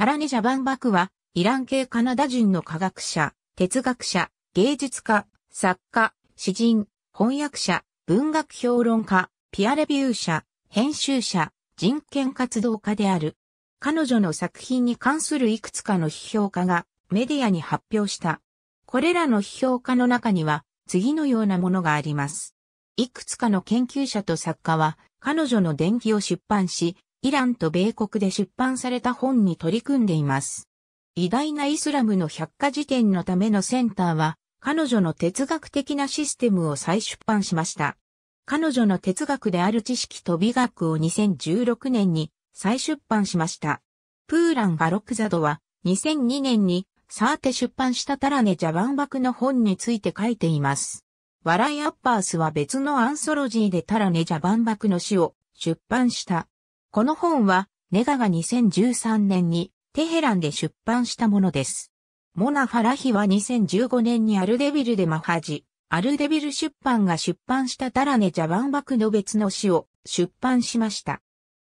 タラネ・ジャバンバクは、イラン系カナダ人の科学者、哲学者、芸術家、作家、詩人、翻訳者、文学評論家、ピアレビュー者、編集者、人権活動家である。彼女の作品に関するいくつかの批評家がメディアに発表した。これらの批評家の中には次のようなものがあります。いくつかの研究者と作家は彼女の伝記を出版し、イランと米国で出版された本に取り組んでいます。偉大なイスラムの百科事典のためのセンターは、彼女の哲学的なシステムを再出版しました。彼女の哲学である知識と美学を2016年に再出版しました。プーラン・ガロクザドは2002年にサーテ出版したタラネ・ジャバンバクの本について書いています。笑いアッパースは別のアンソロジーでタラネ・ジャバンバクの詩を出版した。この本は、ネガが2013年にテヘランで出版したものです。モナ・ファラヒは2015年にアルデビルでマハジ、アルデビル出版が出版したタラネ・ジャバンバクの別の詩を出版しました。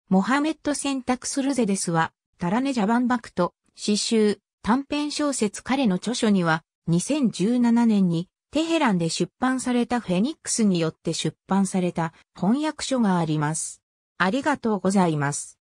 モハメッン選択するゼですは、タラネ・ジャバンバクと詩集、短編小説彼の著書には、2017年にテヘランで出版されたフェニックスによって出版された翻訳書があります。ありがとうございます。